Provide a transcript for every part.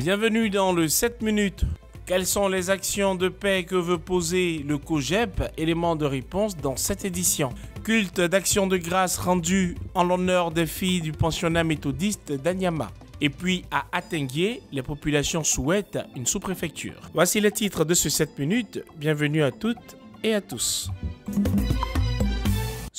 Bienvenue dans le 7 minutes. Quelles sont les actions de paix que veut poser le COGEP Élément de réponse dans cette édition. Culte d'action de grâce rendu en l'honneur des filles du pensionnat méthodiste d'Anyama. Et puis à Atenge, les populations souhaitent une sous-préfecture. Voici le titre de ce 7 minutes. Bienvenue à toutes et à tous.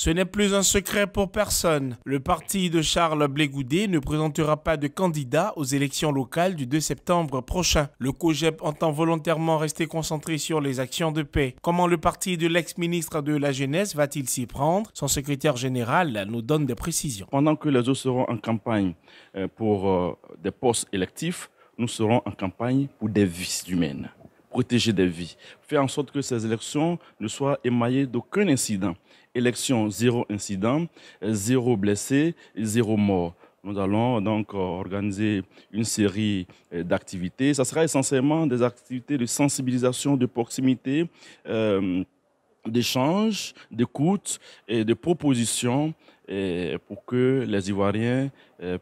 Ce n'est plus un secret pour personne. Le parti de Charles Blégoudé ne présentera pas de candidat aux élections locales du 2 septembre prochain. Le COGEP entend volontairement rester concentré sur les actions de paix. Comment le parti de l'ex-ministre de la Jeunesse va-t-il s'y prendre Son secrétaire général nous donne des précisions. Pendant que les autres seront en campagne euh, pour euh, des postes électifs, nous serons en campagne pour des vies humaines protéger des vies, faire en sorte que ces élections ne soient émaillées d'aucun incident élection, zéro incident, zéro blessé, zéro mort. Nous allons donc euh, organiser une série euh, d'activités. Ça sera essentiellement des activités de sensibilisation de proximité, euh, d'échange, d'écoute et de propositions pour que les Ivoiriens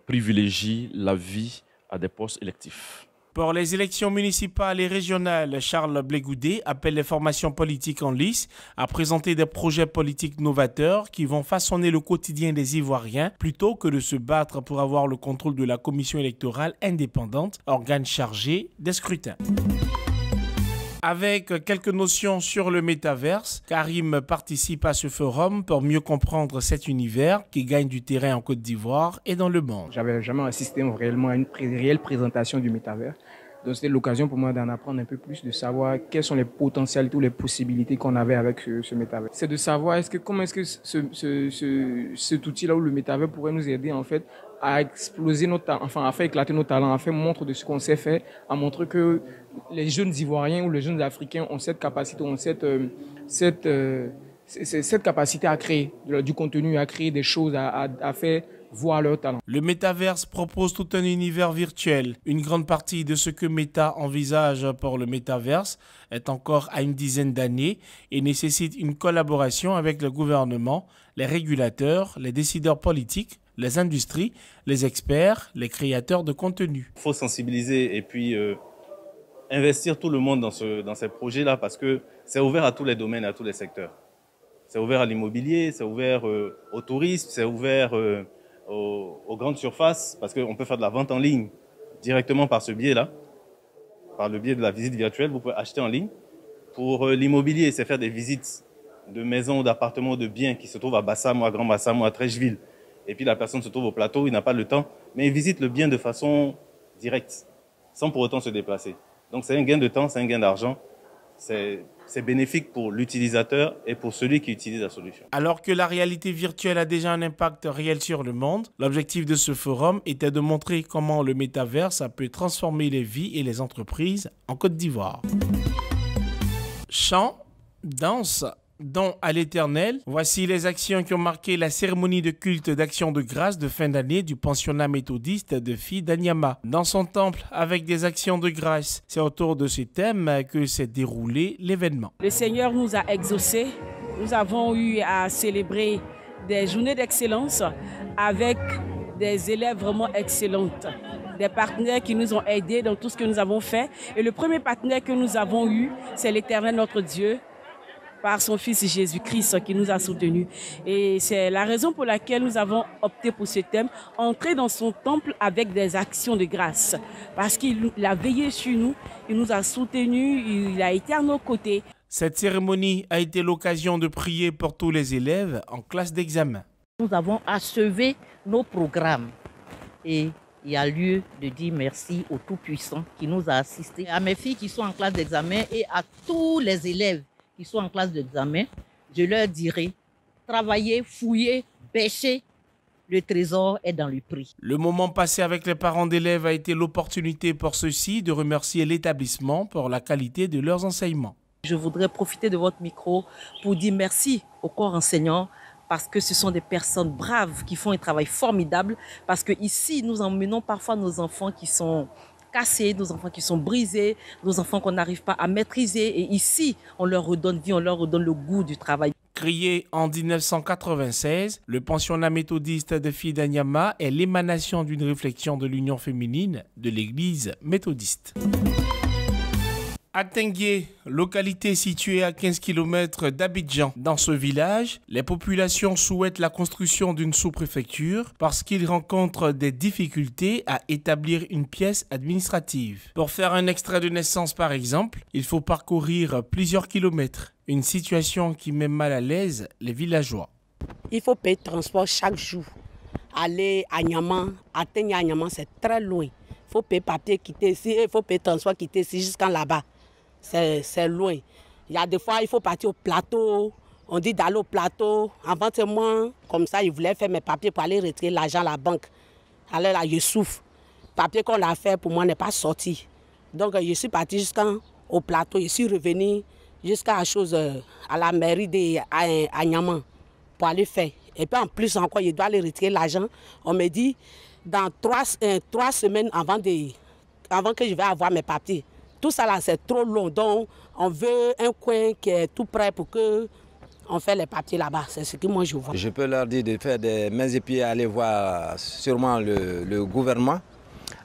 privilégient la vie à des postes électifs. Pour les élections municipales et régionales, Charles Blégoudé appelle les formations politiques en lice à présenter des projets politiques novateurs qui vont façonner le quotidien des Ivoiriens plutôt que de se battre pour avoir le contrôle de la commission électorale indépendante, organe chargé des scrutins avec quelques notions sur le métaverse. Karim participe à ce forum pour mieux comprendre cet univers qui gagne du terrain en Côte d'Ivoire et dans le monde. J'avais jamais assisté réellement à une réelle présentation du métaverse. Donc c'était l'occasion pour moi d'en apprendre un peu plus, de savoir quelles sont les potentialités ou les possibilités qu'on avait avec ce, ce métavers. C'est de savoir est-ce que comment est-ce que cet outil-là ou le métavers pourrait nous aider en fait à exploser nos talents, enfin à faire éclater nos talents, à faire montre de ce qu'on sait faire, à montrer que les jeunes Ivoiriens ou les jeunes Africains ont cette capacité, ont cette, euh, cette, euh, cette capacité à créer du contenu, à créer des choses, à, à faire le métaverse propose tout un univers virtuel. Une grande partie de ce que Meta envisage pour le métaverse est encore à une dizaine d'années et nécessite une collaboration avec le gouvernement, les régulateurs, les décideurs politiques les industries, les experts, les créateurs de contenu. Il faut sensibiliser et puis euh, investir tout le monde dans, ce, dans ces projets-là parce que c'est ouvert à tous les domaines, à tous les secteurs. C'est ouvert à l'immobilier, c'est ouvert euh, au tourisme, c'est ouvert euh, aux, grandes surfaces, parce qu'on peut faire de la vente en ligne directement par ce biais-là, par le biais de la visite virtuelle, vous pouvez acheter en ligne. Pour euh, l'immobilier, c'est faire des visites de maisons, d'appartements, de biens qui se trouvent à Bassam, ou à Grand Bassam, ou à Trècheville. Et puis la personne se trouve au plateau, il n'a pas le temps, mais il visite le bien de façon directe, sans pour autant se déplacer. Donc c'est un gain de temps, c'est un gain d'argent c'est bénéfique pour l'utilisateur et pour celui qui utilise la solution. Alors que la réalité virtuelle a déjà un impact réel sur le monde, l'objectif de ce forum était de montrer comment le métavers a peut transformer les vies et les entreprises en Côte d'Ivoire. Chant, danse, Don à l'Éternel. Voici les actions qui ont marqué la cérémonie de culte d'action de grâce de fin d'année du pensionnat méthodiste de Fille d'Anyama. Dans son temple, avec des actions de grâce, c'est autour de ces thèmes que s'est déroulé l'événement. Le Seigneur nous a exaucés. Nous avons eu à célébrer des journées d'excellence avec des élèves vraiment excellentes des partenaires qui nous ont aidés dans tout ce que nous avons fait. Et le premier partenaire que nous avons eu, c'est l'Éternel notre Dieu, par son Fils Jésus-Christ qui nous a soutenus. Et c'est la raison pour laquelle nous avons opté pour ce thème, entrer dans son temple avec des actions de grâce. Parce qu'il a veillé sur nous, il nous a soutenus, il a été à nos côtés. Cette cérémonie a été l'occasion de prier pour tous les élèves en classe d'examen. Nous avons achevé nos programmes et il y a lieu de dire merci au Tout-Puissant qui nous a assistés, à mes filles qui sont en classe d'examen et à tous les élèves qui sont en classe d'examen, je leur dirai, travaillez, fouillez, pêchez, le trésor est dans le prix. Le moment passé avec les parents d'élèves a été l'opportunité pour ceux-ci de remercier l'établissement pour la qualité de leurs enseignements. Je voudrais profiter de votre micro pour dire merci aux corps enseignants parce que ce sont des personnes braves qui font un travail formidable parce que ici nous emmenons parfois nos enfants qui sont cassés, nos enfants qui sont brisés, nos enfants qu'on n'arrive pas à maîtriser. Et ici, on leur redonne vie, on leur redonne le goût du travail. Créé en 1996, le pensionnat méthodiste de Fidanyama est l'émanation d'une réflexion de l'Union féminine de l'Église méthodiste. Atengue, localité située à 15 km d'Abidjan. Dans ce village, les populations souhaitent la construction d'une sous-préfecture parce qu'ils rencontrent des difficultés à établir une pièce administrative. Pour faire un extrait de naissance par exemple, il faut parcourir plusieurs kilomètres, une situation qui met mal à l'aise les villageois. Il faut payer le transport chaque jour. Aller à Niaman, atteindre à c'est très loin. Il faut payer papier quitter ici, il faut payer transport quitter ici jusqu'en là-bas c'est loin. Il y a des fois, il faut partir au plateau. On dit d'aller au plateau. Avant, c'est moi. Comme ça, ils voulaient faire mes papiers pour aller retirer l'argent à la banque. Alors là, je souffre. Le papier qu'on a fait pour moi n'est pas sorti. Donc, je suis partie jusqu'au plateau. Je suis revenue jusqu'à chose euh, à la mairie de à, pour aller faire. Et puis en plus encore, je dois aller retirer l'argent. On me dit dans trois, euh, semaines avant, de, avant que je vais avoir mes papiers. Tout ça là, c'est trop long. Donc, on veut un coin qui est tout prêt pour que on fait les papiers là-bas. C'est ce que moi je vois. Je peux leur dire de faire des mains et pieds, aller voir sûrement le, gouvernement,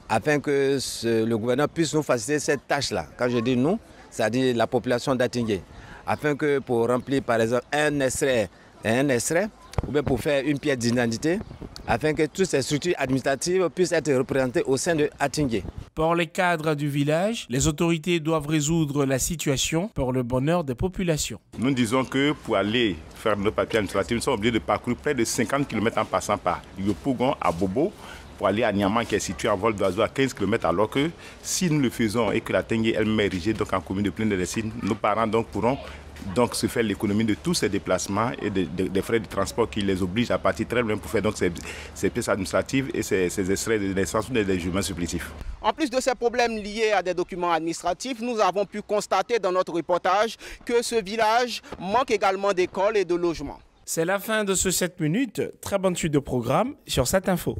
afin que le gouvernement puisse nous faciliter cette tâche-là. Quand je dis nous, c'est-à-dire la population d'Atingé, afin que pour remplir par exemple un extrait, un extrait, ou bien pour faire une pièce d'identité, afin que toutes ces structures administratives puissent être représentées au sein de Atingé. Pour les cadres du village, les autorités doivent résoudre la situation pour le bonheur des populations. Nous disons que pour aller faire nos papiers administratifs, nous sommes obligés de parcourir près de 50 km en passant par Yopougon à Bobo pour aller à Niaman qui est situé en vol d'oiseau à 15 km alors que si nous le faisons et que la Tengue elle-même est érigée donc en commune de Plaine de Lessine, nos parents donc pourront donc se faire l'économie de tous ces déplacements et des frais de transport qui les obligent à partir très loin pour faire donc ces, pièces administratives et ces, extraits de naissance ou des jugements supplétifs. En plus de ces problèmes liés à des documents administratifs, nous avons pu constater dans notre reportage que ce village manque également d'écoles et de logements. C'est la fin de ce 7 minutes. Très bonne suite de programme sur cette info.